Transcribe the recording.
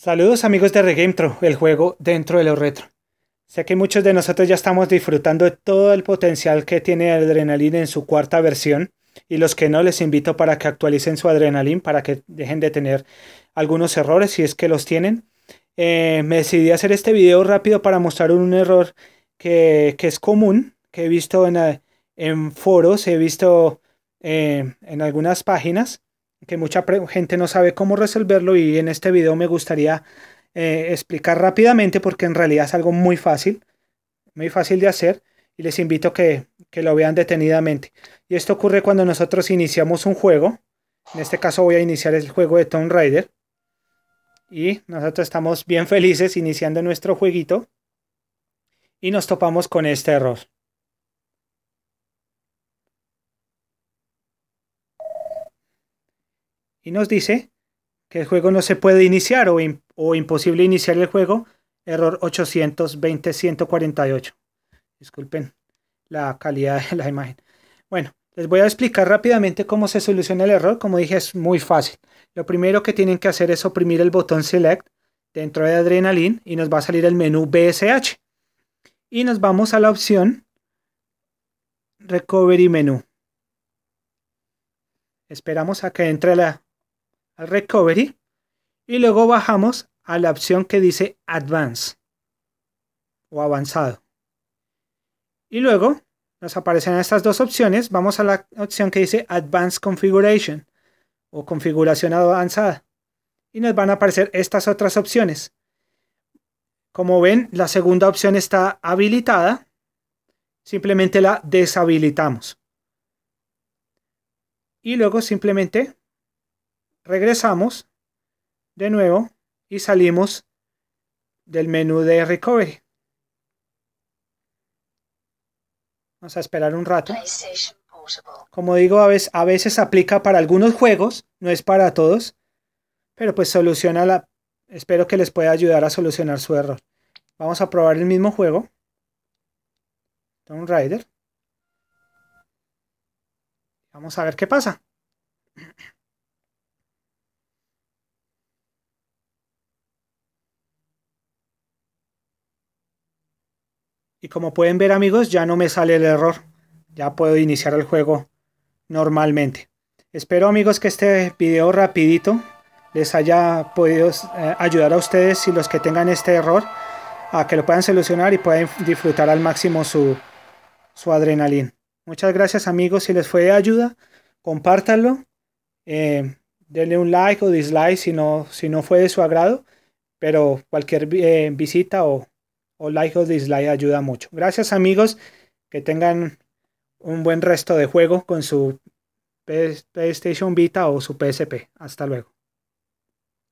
Saludos amigos de regentro el juego dentro de lo retro. Sé que muchos de nosotros ya estamos disfrutando de todo el potencial que tiene Adrenaline en su cuarta versión y los que no les invito para que actualicen su Adrenaline para que dejen de tener algunos errores si es que los tienen. Eh, me decidí hacer este video rápido para mostrar un error que, es común, que he visto en, eh, foros, he visto eh, en algunas páginas que mucha gente no sabe cómo resolverlo y en este video me gustaría eh, explicar rápidamente porque en realidad es algo muy fácil, muy fácil de hacer y les invito que, que lo vean detenidamente. Y esto ocurre cuando nosotros iniciamos un juego, en este caso voy a iniciar el juego de Tomb Raider y nosotros estamos bien felices iniciando nuestro jueguito y nos topamos con este error. y nos dice que el juego no se puede iniciar o, imposible iniciar el juego. Error 820-148. Disculpen la calidad de la imagen. Bueno, les voy a explicar rápidamente cómo se soluciona el error. Como dije, es muy fácil. Lo primero que tienen que hacer es oprimir el botón Select dentro de Adrenaline y nos va a salir el menú BSH. Y nos vamos a la opción Recovery Menú. Esperamos a que entre la al Recovery y luego bajamos a la opción que dice Advance o avanzado. Y luego nos aparecen estas dos opciones. Vamos a la opción que dice Advanced Configuration o configuración avanzada. Y nos van a aparecer estas otras opciones. Como ven, la segunda opción está habilitada. Simplemente la deshabilitamos. Y luego simplemente regresamos de nuevo y salimos del menú de recovery. Vamos a esperar un rato. Como digo, a veces, a veces aplica para algunos juegos, no es para todos, pero pues soluciona la... Espero que les pueda ayudar a solucionar su error. Vamos a probar el mismo juego. Tomb Raider. Vamos a ver qué pasa. Y como pueden ver amigos, ya no me sale el error. Ya puedo iniciar el juego normalmente. Espero amigos que este video rapidito les haya podido eh, ayudar a ustedes y los que tengan este error a que lo puedan solucionar y puedan disfrutar al máximo su, su adrenalina. Muchas gracias amigos, si les fue de ayuda, compártanlo, eh, denle un like o dislike si no, si no fue de su agrado, pero cualquier eh, visita o o like o dislike ayuda mucho. Gracias amigos, que tengan un buen resto de juego con su PlayStation Vita o su PSP. Hasta luego.